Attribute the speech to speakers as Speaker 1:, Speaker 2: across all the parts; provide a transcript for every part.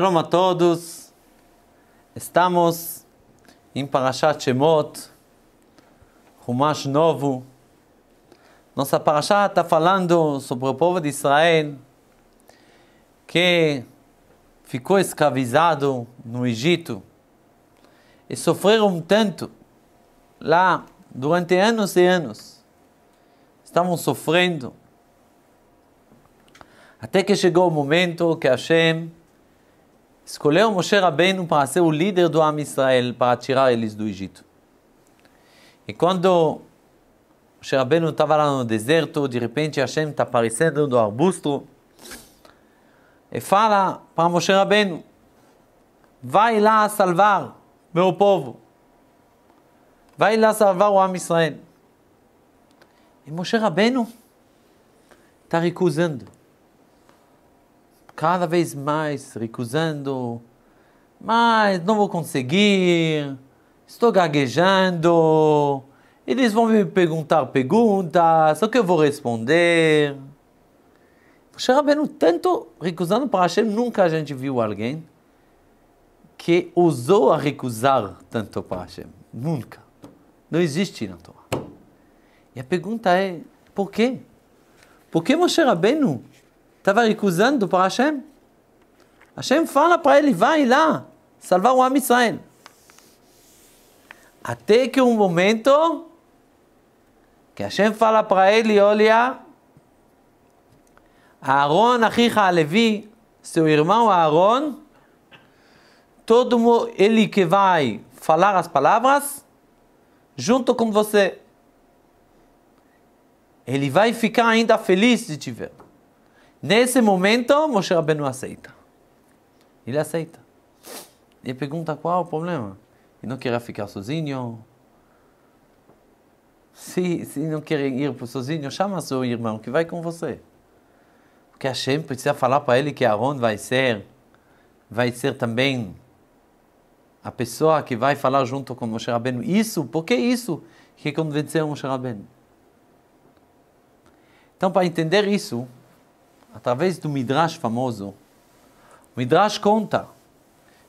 Speaker 1: Shalom a todos. Estamos em Parashat Shemot, Rumash novo. Nossa Parashat está falando sobre o povo de Israel que ficou escravizado no Egito e sofreram tanto lá durante anos e anos. Estamos sofrendo. Até que chegou o momento que Hashem escolheu Moshe Rabbeinu para ser o líder do Am Israel, para tirar eles do Egito. E quando Moshe Rabbeinu estava lá no deserto, de repente Hashem está aparecendo do arbusto e fala para Moshe Rabbeinu, vai lá salvar meu povo. Vai lá salvar o Am Israel. E Moshe Rabbeinu está recusando cada vez mais recusando, mas não vou conseguir, estou gaguejando, eles vão me perguntar perguntas, o que eu vou responder? Moshe Rabbeinu tanto recusando para Hashem, nunca a gente viu alguém que ousou a recusar tanto para Hashem. Nunca. Não existe na Torá. E a pergunta é, por quê? Por que Moshe Rabbeinu Estava recusando para Hashem. Hashem fala para ele, vai lá, salvar o Am Israel. Até que um momento que Hashem fala para ele, olha, Aaron, Achicha, Levi, seu irmão Aaron, todo ele que vai falar as palavras, junto com você. Ele vai ficar ainda feliz te tiver. Nesse momento, Moshe Rabbeinu aceita. Ele aceita. Ele pergunta qual o problema. Ele não queria ficar sozinho. Se, se não quer ir sozinho, chama seu irmão que vai com você. Porque Hashem precisa falar para ele que Aaron vai ser, vai ser também a pessoa que vai falar junto com Moshe Rabbeinu. Isso, por que isso que convenceu Moshe Rabbeinu? Então, para entender isso, através do Midrash famoso. O Midrash conta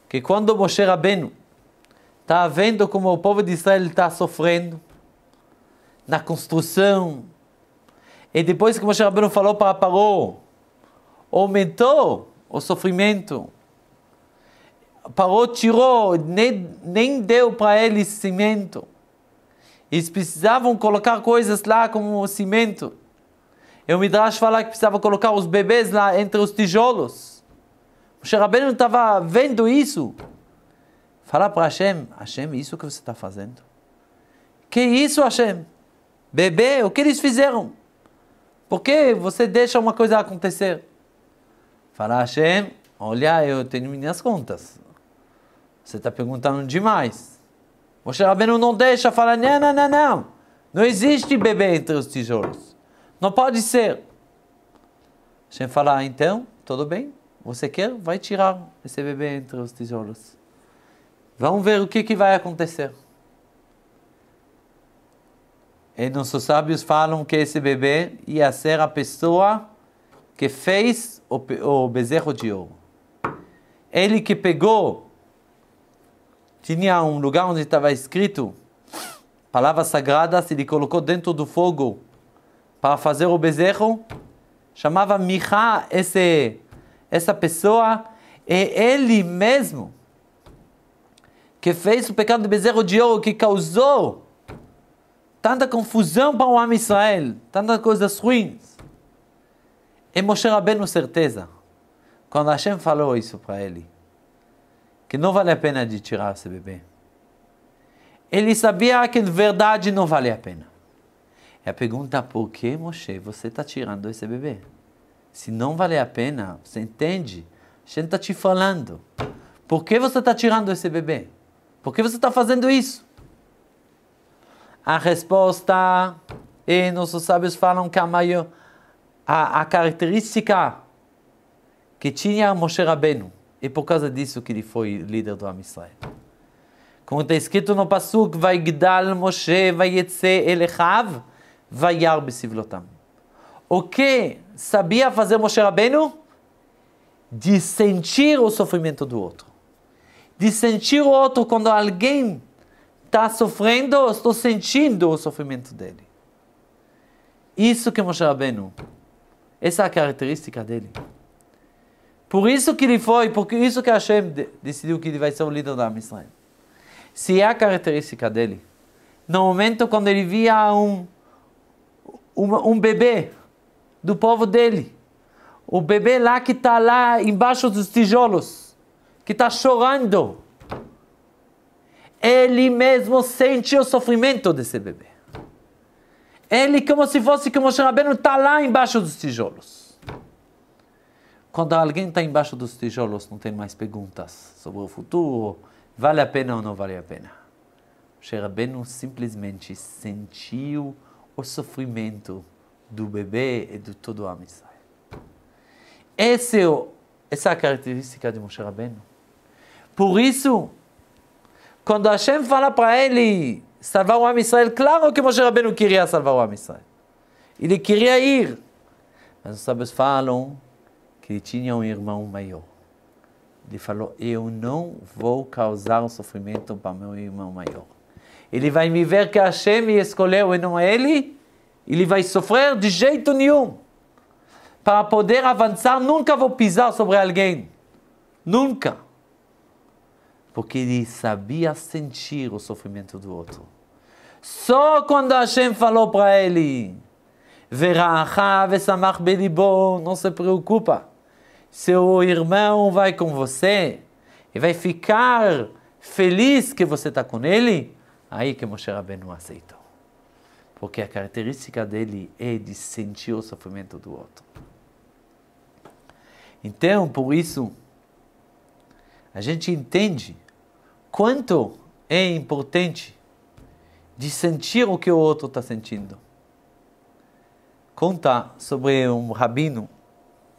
Speaker 1: que quando Moshe Rabbeinu está vendo como o povo de Israel está sofrendo na construção, e depois que Moshe Rabbeinu falou para Paró, aumentou o sofrimento. Paró tirou, nem, nem deu para eles cimento. Eles precisavam colocar coisas lá como cimento. E o Midrash fala que precisava colocar os bebês lá entre os tijolos. Moshe Rabbeinu estava vendo isso. Fala para Hashem, Hashem, isso que você está fazendo? Que isso, Hashem? Bebê, o que eles fizeram? Por que você deixa uma coisa acontecer? Fala Hashem, olha, eu tenho minhas contas. Você está perguntando demais. Moshe Rabbeinu não deixa, fala, não, não, não, não. Não existe bebê entre os tijolos. Não pode ser. Hashem fala, então, tudo bem, você quer, vai tirar esse bebê entre os tijolos. Vamos ver o que, que vai acontecer. E nossos sábios falam que esse bebê ia ser a pessoa que fez o, o bezerro de ouro. Ele que pegou, tinha um lugar onde estava escrito palavras sagradas, ele colocou dentro do fogo para fazer o bezerro, chamava Micha esse, essa pessoa, é ele mesmo que fez o pecado do bezerro de ouro, que causou tanta confusão para o homem Israel, tantas coisas ruins. E Moshe Rabbeinu, certeza, quando Hashem falou isso para ele, que não vale a pena de tirar esse bebê. Ele sabia que, na verdade, não vale a pena. É a pergunta, por que, Moshe, você está tirando esse bebê? Se não vale a pena, você entende? A gente está te falando. Por que você está tirando esse bebê? Por que você está fazendo isso? A resposta, e nossos sábios falam que a maior, a, a característica que tinha Moshe Rabbeinu, e por causa disso que ele foi líder do Am Como está escrito no Pasuk, gdal Moshe, Vayetze Elechav, Vaiar Besivlotam. O que sabia fazer Moshe Rabbeinu? De sentir o sofrimento do outro. De sentir o outro quando alguém está sofrendo, estou sentindo o sofrimento dele. Isso que Moshe Rabbeinu, essa é a característica dele. Por isso que ele foi, por isso que Hashem decidiu que ele vai ser o líder da Israel. Se é a característica dele, no momento quando ele via um uma, um bebê do povo dele. O bebê lá que está lá embaixo dos tijolos, que está chorando. Ele mesmo sente o sofrimento desse bebê. Ele, como se fosse que o Rabbeinu está lá embaixo dos tijolos. Quando alguém está embaixo dos tijolos, não tem mais perguntas sobre o futuro, vale a pena ou não vale a pena. Moshe Rabbeinu simplesmente sentiu o sofrimento do bebê e de todo o Am Israel. Essa é, essa é a característica de Moshe Rabbeinu. Por isso, quando Hashem fala para ele salvar o Am Israel, claro que Moshe Rabbeinu queria salvar o Am Israel. Ele queria ir. Mas os sábios falam que ele tinha um irmão maior. Ele falou: Eu não vou causar sofrimento para meu irmão maior. Ele vai me ver que Hashem me escolheu e não é ele. Ele vai sofrer de jeito nenhum. Para poder avançar, nunca vou pisar sobre alguém. Nunca. Porque ele sabia sentir o sofrimento do outro. Só quando Hashem falou para ele: Veracha vesamach belibo, não se preocupa. Seu irmão vai com você e vai ficar feliz que você está com ele. Aí que Moshe Rabbeinu aceitou. Porque a característica dele é de sentir o sofrimento do outro. Então, por isso, a gente entende quanto é importante de sentir o que o outro está sentindo. Conta sobre um rabino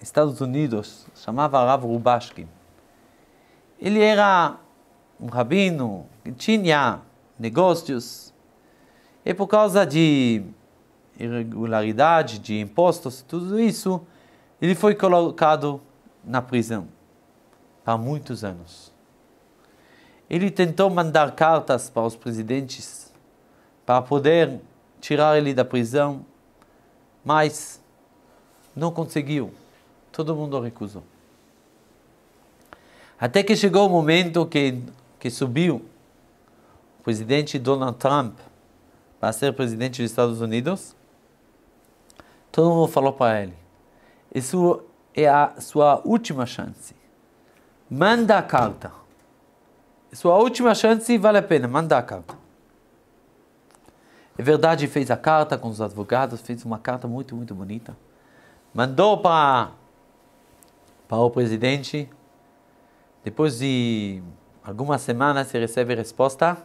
Speaker 1: Estados Unidos, chamava Rav Rubashkin. Ele era um rabino que tinha negócios. E por causa de irregularidade, de impostos, tudo isso, ele foi colocado na prisão há muitos anos. Ele tentou mandar cartas para os presidentes para poder tirar ele da prisão, mas não conseguiu. Todo mundo recusou. Até que chegou o momento que, que subiu o presidente Donald Trump vai ser presidente dos Estados Unidos, todo mundo falou para ele: Isso é a sua última chance. Manda a carta. É sua última chance vale a pena, manda a carta. É verdade, fez a carta com os advogados, fez uma carta muito, muito bonita. Mandou para, para o presidente. Depois de algumas semanas, ele recebe a resposta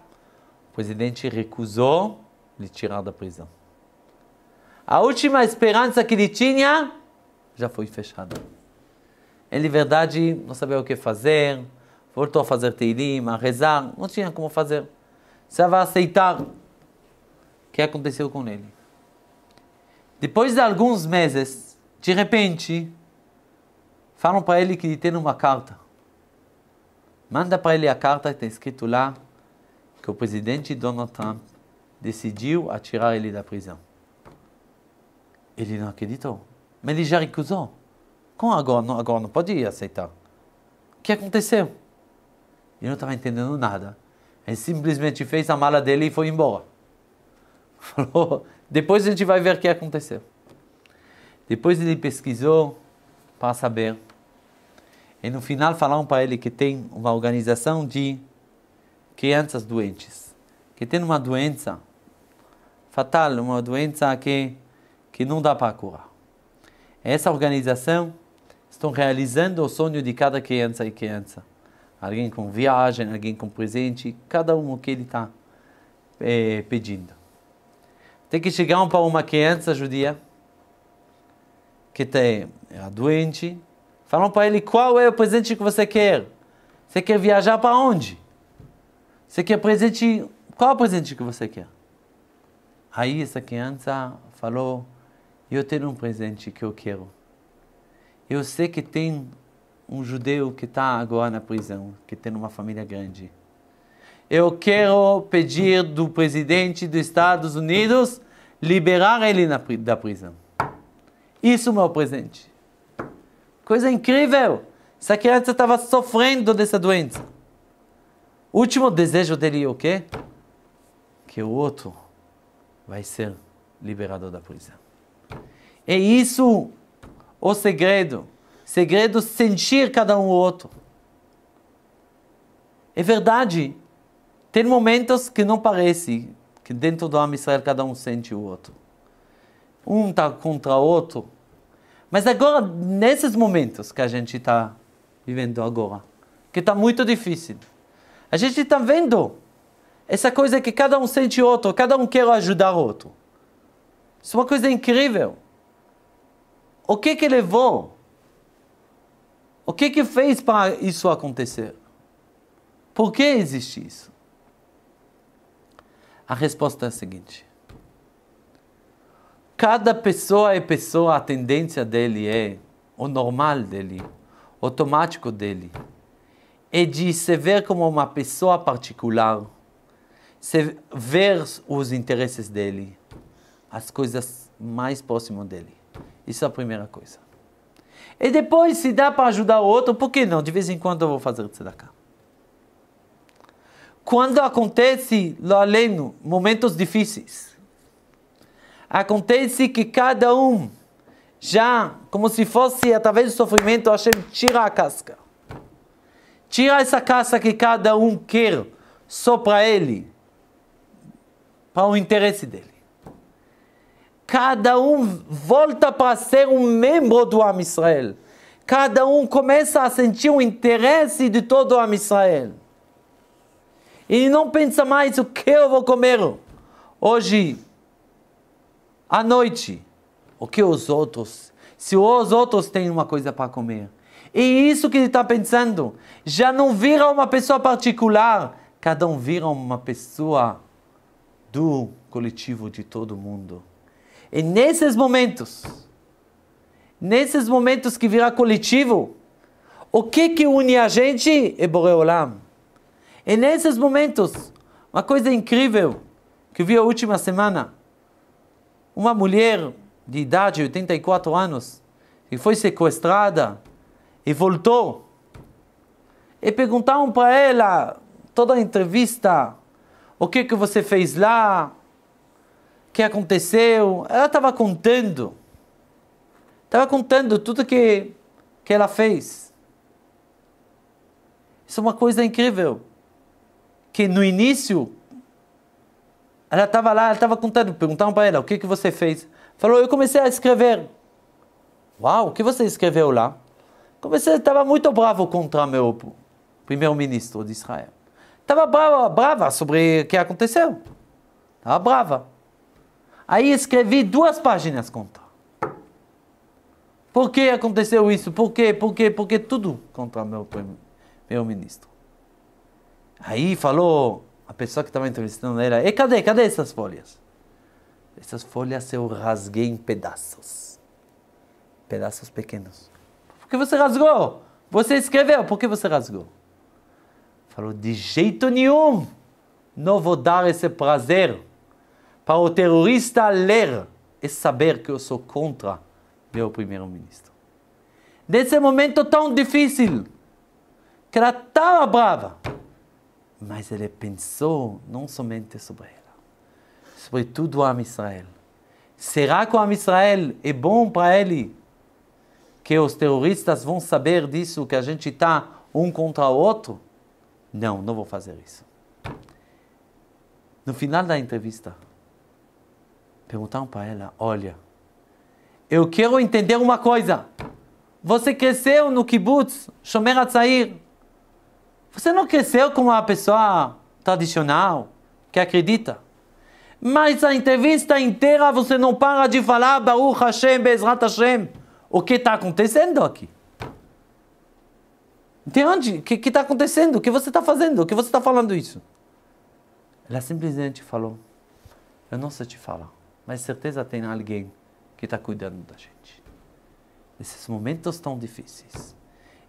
Speaker 1: presidente recusou lhe tirar da prisão. A última esperança que ele tinha já foi fechada. Ele, verdade, não sabia o que fazer, voltou a fazer teirim, a rezar, não tinha como fazer. vai aceitar o que aconteceu com ele. Depois de alguns meses, de repente, falam para ele que ele tem uma carta. Manda para ele a carta que está escrito lá que o presidente Donald Trump decidiu atirar ele da prisão. Ele não acreditou, mas ele já recusou. Como agora? Não, agora não pode aceitar. O que aconteceu? Ele não estava entendendo nada. Ele simplesmente fez a mala dele e foi embora. Falou, depois a gente vai ver o que aconteceu. Depois ele pesquisou para saber. E no final falaram para ele que tem uma organização de crianças doentes, que têm uma doença fatal, uma doença que, que não dá para curar. Essa organização estão realizando o sonho de cada criança e criança. Alguém com viagem, alguém com presente, cada um o que ele está é, eh, pedindo. Tem que chegar para uma criança judia que tem, é doente, falam para ele qual é o presente que você quer. Você quer viajar para onde? Você quer presente? Qual é o presente que você quer? Aí essa criança ah, falou: Eu tenho um presente que eu quero. Eu sei que tem um judeu que está agora na prisão, que tem uma família grande. Eu quero pedir do presidente dos Estados Unidos liberar ele na, da prisão. Isso é o meu presente. Coisa incrível! Essa criança estava sofrendo dessa doença último desejo dele é o quê? Que o outro vai ser liberado da prisão. É isso o segredo. Segredo sentir cada um o outro. É verdade. Tem momentos que não parece que dentro do Amisrael cada um sente o outro. Um está contra o outro. Mas agora, nesses momentos que a gente está vivendo agora, que está muito difícil, a gente está vendo essa coisa que cada um sente outro, cada um quer ajudar outro. Isso é uma coisa incrível. O que que levou? O que que fez para isso acontecer? Por que existe isso? A resposta é a seguinte: cada pessoa é pessoa, a tendência dele é o normal dele, o automático dele é de se ver como uma pessoa particular, se ver os interesses dele, as coisas mais próximas dele. Isso é a primeira coisa. E depois, se dá para ajudar o outro, por que não? De vez em quando eu vou fazer tzedakah. Quando acontece lá além, momentos difíceis, acontece que cada um já, como se fosse através do sofrimento, gente tira a casca. Tira essa casa que cada um quer só para ele, para o interesse dele. Cada um volta para ser um membro do Am Israel. Cada um começa a sentir o interesse de todo o Am Israel. E não pensa mais o que eu vou comer hoje à noite. O que os outros? Se os outros têm uma coisa para comer, e isso que ele está pensando. Já não vira uma pessoa particular, cada um vira uma pessoa do coletivo de todo mundo. E nesses momentos, nesses momentos que vira coletivo, o que que une a gente e Boreolam. E nesses momentos, uma coisa incrível que vi a última semana, uma mulher de idade, 84 anos, que foi sequestrada e voltou. E perguntaram para ela, toda a entrevista, o que, que você fez lá, o que aconteceu. Ela estava contando, estava contando tudo que, que ela fez. Isso é uma coisa incrível, que no início, ela estava lá, ela estava contando, perguntaram para ela, o que, que você fez? Falou, eu comecei a escrever. Uau, o que você escreveu lá? Você estava muito bravo contra meu primeiro-ministro de Israel. Estava brava, brava sobre o que aconteceu. Estava brava. Aí escrevi duas páginas contra. Por que aconteceu isso? Por quê? Por quê? Por quê? Tudo contra meu primeiro-ministro. Aí falou a pessoa que estava entrevistando ela, e cadê, cadê essas folhas? Essas folhas eu rasguei em pedaços. Pedaços pequenos porque você rasgou. Você escreveu, por que você rasgou? Falou, de jeito nenhum, não vou dar esse prazer para o terrorista ler e saber que eu sou contra meu primeiro-ministro. Nesse momento tão difícil, que ela estava brava, mas ele pensou não somente sobre ela, sobre tudo o Israel. Será que o Israel é bom para ele que os terroristas vão saber disso, que a gente está um contra o outro? Não, não vou fazer isso. No final da entrevista, perguntaram para ela: Olha, eu quero entender uma coisa. Você cresceu no kibbutz, Shomer Atzair. Você não cresceu como uma pessoa tradicional que acredita. Mas a entrevista inteira você não para de falar Baruch Hashem, Bezrat Hashem o que está acontecendo aqui? Entende? O que está acontecendo? O que você está fazendo? O que você está falando isso? Ela simplesmente falou, eu não sei te falar, mas certeza tem alguém que está cuidando da gente. Esses momentos tão difíceis.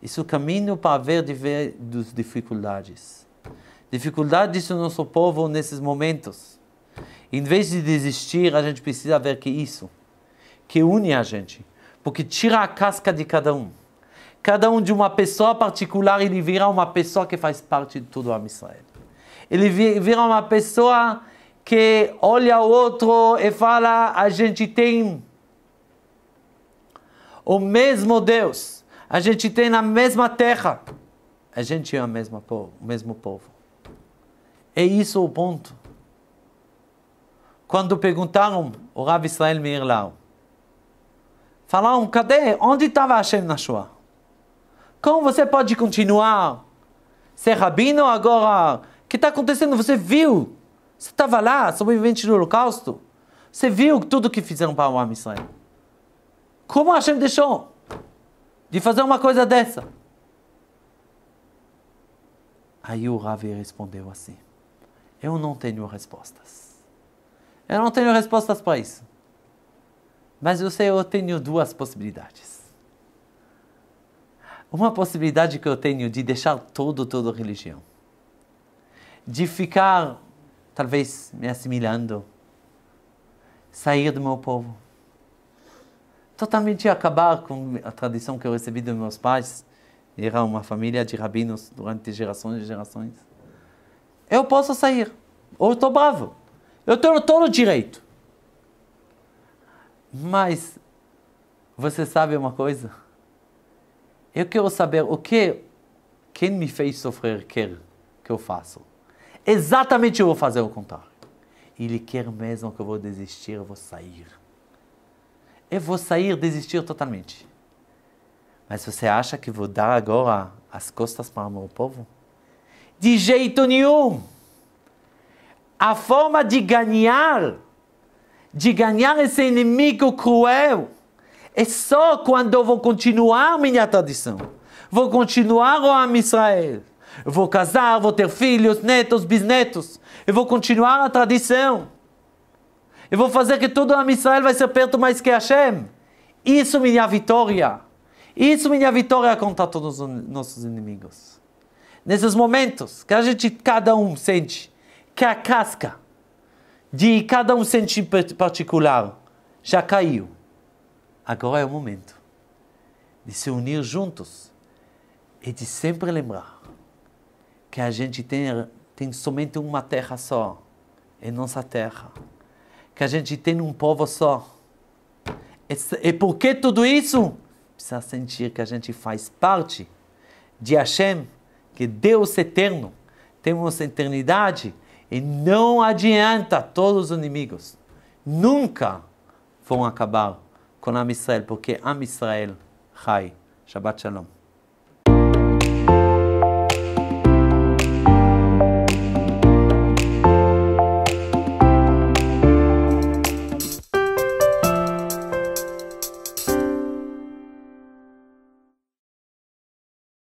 Speaker 1: Esse é o caminho para ver das dificuldades. Dificuldades do nosso povo nesses momentos. Em vez de desistir, a gente precisa ver que isso, que une a gente, porque tira a casca de cada um. Cada um de uma pessoa particular, ele virá uma pessoa que faz parte de todo o Israel. Ele virá uma pessoa que olha o outro e fala: a gente tem o mesmo Deus, a gente tem a mesma terra, a gente é o mesmo povo. O mesmo povo. É isso o ponto. Quando perguntaram o Rav Israel Mirlau, Falaram, cadê? Onde estava Hashem na Shoah? Como você pode continuar ser é rabino agora? O que está acontecendo? Você viu? Você estava lá, sobrevivente do holocausto? Você viu tudo que fizeram para o homem Israel? Como Hashem deixou de fazer uma coisa dessa? Aí o Ravi respondeu assim: Eu não tenho respostas. Eu não tenho respostas para isso. Mas eu sei, eu tenho duas possibilidades. Uma possibilidade que eu tenho de deixar todo, toda religião. De ficar, talvez, me assimilando. Sair do meu povo. Totalmente acabar com a tradição que eu recebi dos meus pais. Era uma família de rabinos durante gerações e gerações. Eu posso sair. Ou estou bravo. Eu tenho todo o direito. Mas você sabe uma coisa? Eu quero saber o que quem me fez sofrer quer que eu faça. Exatamente eu vou fazer o contrário. Ele quer mesmo que eu vou desistir, eu vou sair. Eu vou sair, desistir totalmente. Mas você acha que vou dar agora as costas para o meu povo? De jeito nenhum! A forma de ganhar de ganhar esse inimigo cruel é só quando vou continuar minha tradição. Vou continuar o Am Israel. vou casar, vou ter filhos, netos, bisnetos. Eu vou continuar a tradição. Eu vou fazer que todo Am Israel vai ser perto mais que Hashem. Isso é minha vitória. Isso é minha vitória contra todos os nossos inimigos. Nesses momentos que a gente, cada um, sente que a casca de cada um sentir particular já caiu. Agora é o momento de se unir juntos e de sempre lembrar que a gente tem, tem somente uma terra só, é nossa terra, que a gente tem um povo só. E, e por que tudo isso? Precisa sentir que a gente faz parte de Hashem, que Deus eterno, temos eternidade e não adianta todos os inimigos. Nunca vão acabar com Am Israel, porque Am Israel, Rai, Shabbat Shalom.